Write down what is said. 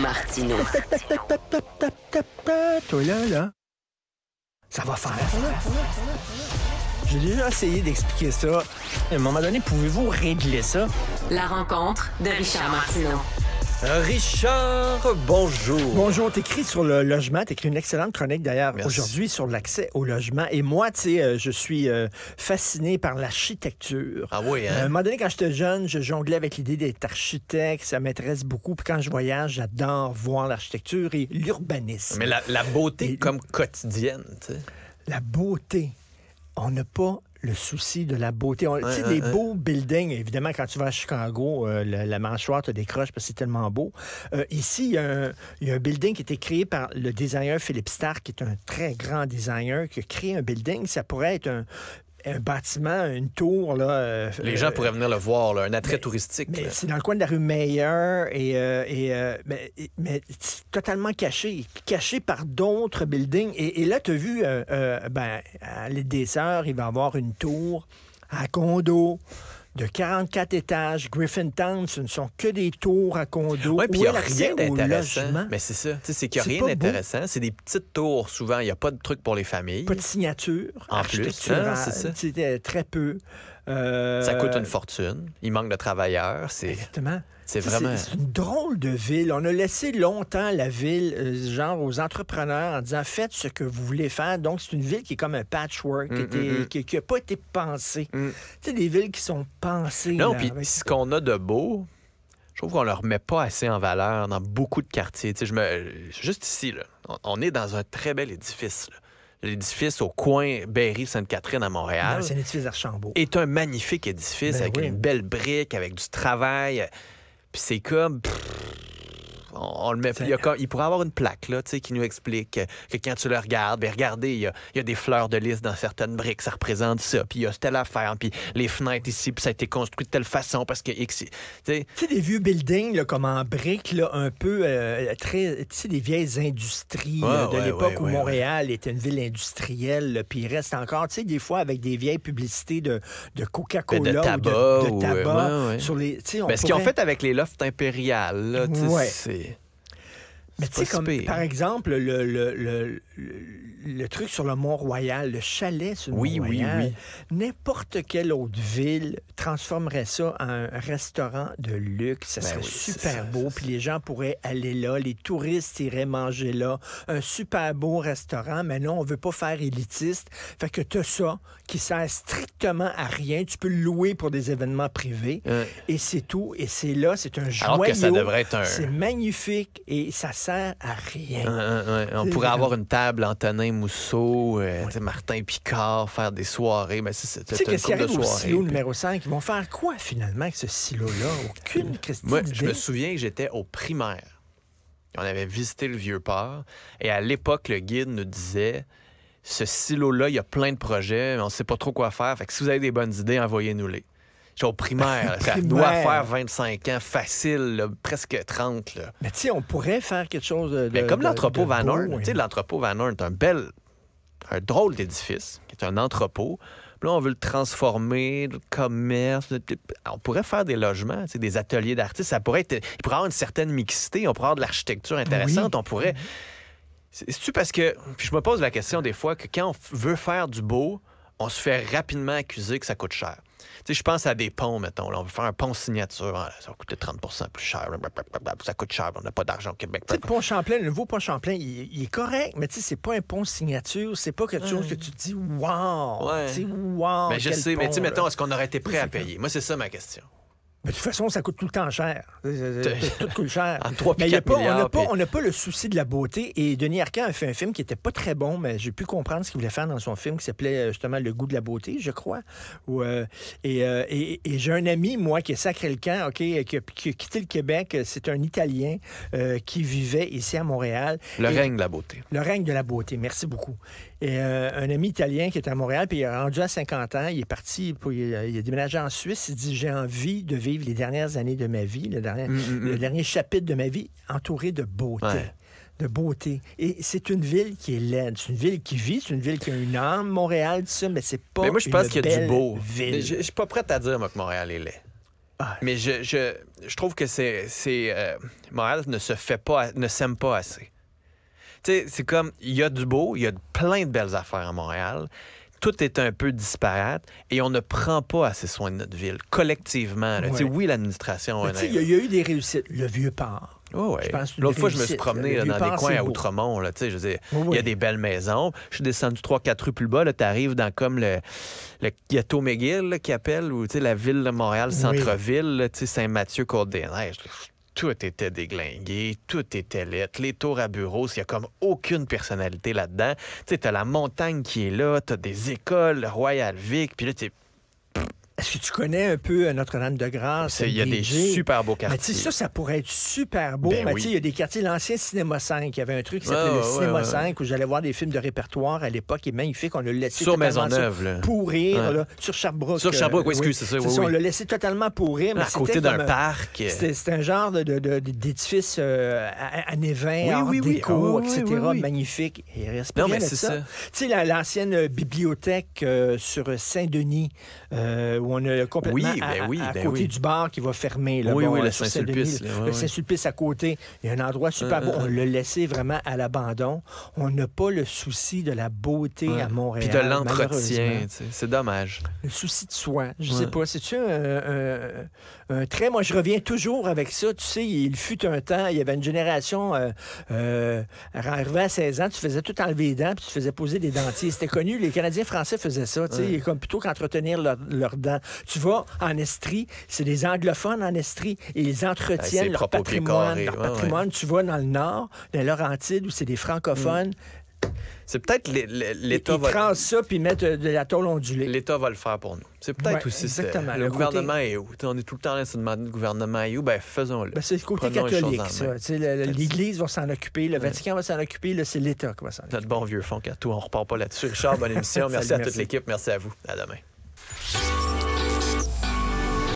Martino. Toi là, là. Ça va faire. J'ai déjà essayé d'expliquer ça. À un moment donné, pouvez-vous régler ça? La rencontre de Richard Martineau. Euh, Richard, bonjour. Bonjour, t'écris sur le logement, t'écris une excellente chronique d'ailleurs aujourd'hui sur l'accès au logement. Et moi, tu sais, euh, je suis euh, fasciné par l'architecture. Ah oui, hein? à un moment donné, quand j'étais jeune, je jonglais avec l'idée d'être architecte, ça m'intéresse beaucoup. Puis quand je voyage, j'adore voir l'architecture et l'urbanisme. Mais la, beauté comme quotidienne, tu sais. La beauté. On n'a pas le souci de la beauté. tu sais, des beaux buildings, évidemment, quand tu vas à Chicago, euh, la, mâchoire te décroche parce que c'est tellement beau. Euh, ici, il y, a un, building qui a été créé par le designer Philippe Stark, qui est un très grand designer, qui a créé un building. Ça pourrait être un, un bâtiment, une tour. Là, euh, Les gens euh, pourraient venir le voir, un attrait touristique. c'est dans le coin de la rue Meyer, et, euh, mais, totalement caché, caché par d'autres buildings. Et, là, tu as vu, ben, à l'aide des Sœurs, il va y avoir une tour à condo de 44 étages. Griffin Town, ce ne sont que des tours à condos. Oui, puis il n'y a rien d'intéressant. Mais c'est ça. C'est qu'il n'y a rien d'intéressant. C'est des petites tours, souvent. Il n'y a pas de trucs pour les familles. Pas de signature. En plus, hein, c'est très peu. Euh, ça coûte une fortune. Il manque de travailleurs. C'est, Exactement. C'est vraiment. C'est une drôle de ville. On a laissé longtemps la ville, euh, genre, aux entrepreneurs en disant faites ce que vous voulez faire. Donc, c'est une ville qui est comme un patchwork, qui n'a mm, mm, mm. pas été pensée. Tu sais, des villes qui sont pensées. Non, puis ce qu'on a de beau, je trouve qu'on ne le remet pas assez en valeur dans beaucoup de quartiers. je me... Juste ici, là, on, est dans un très bel édifice l'édifice au coin Berry-Sainte-Catherine à Montréal. C'est Est un magnifique édifice ben avec une belle brique, avec du travail. Puis c'est comme on, le met. Il, y pourrait avoir une plaque là, qui nous explique euh, que quand tu le regardes, bien, regardez, il y, a, des fleurs de lys dans certaines briques, ça représente ça. Puis il y a telle affaire, puis les fenêtres ici, puis ça a été construit de telle façon parce que. Tu sais, des vieux buildings comme en briques, là, un peu euh, très. Tu sais, des vieilles industries de l'époque où Montréal était une ville industrielle, puis il reste encore, tu sais, des fois avec des vieilles publicités de, Coca-Cola ben, de tabac, de, tabac Ce qu'ils ont fait avec les lofts impériales, là, c'est mais tu sais, comme par exemple, le, le, truc sur le Mont-Royal, le chalet sur le oui, Mont-Royal, oui, n'importe quelle autre ville transformerait ça en un restaurant de luxe. Ça ben serait super beau, puis les gens pourraient aller là, les touristes iraient manger là. Un super beau restaurant, mais non, on veut pas faire élitiste. Fait que tu ça qui sert strictement à rien. Tu peux le louer pour des événements privés, euh. et c'est tout. Et c'est là, c'est un joyau. C'est magnifique, et ça sert à rien. Euh, euh, on pourrait avoir une table, Antonin Mousseau, euh, Martin Picard, faire des soirées. Mais c'est Tu sais, qu'est-ce qui arrive au silo numéro 5? Ils vont faire quoi, finalement, avec ce silo-là? Aucune question. Moi, je me souviens que j'étais au primaire. On avait visité le Vieux-Port. Et à l'époque, le guide nous disait ce silo-là, il y a plein de projets, mais on ne sait pas trop quoi faire. Fait que si vous avez des bonnes idées, envoyez-nous-les au primaire. ça doit faire 25 ans, facile, presque 30. Mais tu sais, on pourrait faire quelque chose de. Mais comme l'entrepôt Van Horn, tu sais, l'entrepôt Van Horn est un bel, un drôle d'édifice, qui est un entrepôt. Là, on veut le transformer, le commerce. On pourrait faire des logements, des ateliers d'artistes. Ça pourrait être. Il pourrait avoir une certaine mixité. On pourrait avoir de l'architecture intéressante. On pourrait. Mm-hmm. C'est-tu parce que. je me pose la question des fois que quand on veut faire du beau, on se fait rapidement accuser que ça coûte cher. Tu je pense à des ponts, mettons. on veut faire un pont signature. Hein, ça va coûter 30 plus cher. Ça coûte cher. On n'a pas d'argent au Québec. le pont Champlain, le nouveau pont Champlain, il, est correct, mais tu sais, c'est pas un pont signature. C'est pas quelque chose que tu dis, wow. wow. Mais ben, je sais, mais tu sais, mettons, est-ce qu'on aurait été prêt à payer? Moi, c'est ça ma question de toute façon, ça coûte tout le temps cher. Euh, euh, euh, tout, coûte cher. en pas, on n'a pas, le souci de la beauté. Et Denis Arcand a fait un film qui n'était pas très bon, mais j'ai pu comprendre ce qu'il voulait faire dans son film qui s'appelait justement Le goût de la beauté, je crois. et, j'ai un ami, moi, qui est sacré le camp, OK, qui, a, quitté le Québec. C'est un Italien qui vivait ici à Montréal. Le règne de la beauté. Le règne de la beauté. Merci beaucoup. Et un ami italien qui est à Montréal, puis il est rendu à 50 ans, il est parti, il, a, déménagé en Suisse. Il dit J'ai envie de vivre les dernières années de ma vie, le dernier, mm, mm, mm. chapitre de ma vie, entouré de beauté. de beauté. Et c'est une ville qui est laide. C'est une ville qui vit, c'est une ville qui a une âme. Montréal, tout ça, mais c'est pas. Mais moi, je pense qu'il y a du beau. Je, suis pas prête à dire que Montréal est laid. Ah. Mais je, trouve que c'est. Euh, Montréal ne se fait pas, ne s'aime pas assez. Tu sais, c'est comme, il y a du beau, il y a plein de belles affaires à Montréal, tout est un peu disparate et on ne prend pas assez soin de notre ville, collectivement. Oui, l'administration. Il y, a eu des réussites. Le vieux port. Oh, ouais. L'autre fois, je me suis promené dans des coins à Outremont. il y a des belles maisons. Je suis descendu 3-4 rues plus bas. Tu arrives dans comme le, le Ghetto McGill qui appelle, ou la ville de Montréal, centre-ville, Saint-Mathieu, Côte-des-Neiges tout était déglingué, tout était lettre, les tours à bureaux, il n'y a comme aucune personnalité là-dedans. Tu sais, t'as la montagne qui est là, t'as des écoles, Royal Vic, puis là, tu est-ce que tu connais un peu euh, Notre-Dame-de-Grâce? Il y a des super beaux ben, quartiers. ça, ça pourrait être super beau. Ben ben, il y a des quartiers, l'ancien Cinéma 5, il y avait un truc qui s'appelait le Cinéma 5, où j'allais voir des films de répertoire à l'époque, est magnifique, on l'a laissé totalement pourrir, sur Sherbrooke. Sur euh, Sherbrooke, excusez-moi. c'est ça. on l'a laissé totalement pourrir. à côté d'un parc. C'est un genre d'édifice euh, à années 20, déco, ah, etc., magnifique. Et reste non, c'est ça. Tu sais, l'ancienne bibliothèque sur Saint-Denis, on a complètement oui, ben oui, à, ben côté du bar qui va fermer. le Saint-Sulpice. Saint-Sulpice à côté. Il y a un endroit super euh, beau. Euh, on euh. l'a laissé vraiment à l'abandon. On n'a pas le souci de la beauté à Montréal. Puis de l'entretien. C'est dommage. Le souci de soi. Je sais pas. C'est-tu un, trait? Moi, je reviens toujours avec ça. Tu sais, il fut un temps, il y avait une génération, euh, à 16 ans, tu faisais tout enlever les dents puis tu faisais poser des dentiers. C'était connu. Les Canadiens français faisaient ça. Tu sais, comme plutôt qu'entretenir leur, leurs dents. Tu vas en Estrie, c'est des anglophones en Estrie. Et ils entretiennent leur patrimoine. Leur patrimoine. Tu vas dans le Nord, dans Laurentides, où c'est des francophones. Mm. C'est peut-être l'État va... Ils ça puis mettent euh, de la tôle ondulée. L'État va le faire pour nous. C'est peut-être aussi ça. Le, gouvernement est où? on est tout le temps là à se demander le gouvernement est où? Ben, faisons-le. Ben, c'est le côté catholique, ça. L'Église va s'en occuper, le Vatican va s'en occuper, c'est l'État qui va s'en occuper. Notre bon vieux fond, tout. on repart pas là-dessus. Richard, bonne émission. merci à toute l'équipe. Merci à vous. À demain.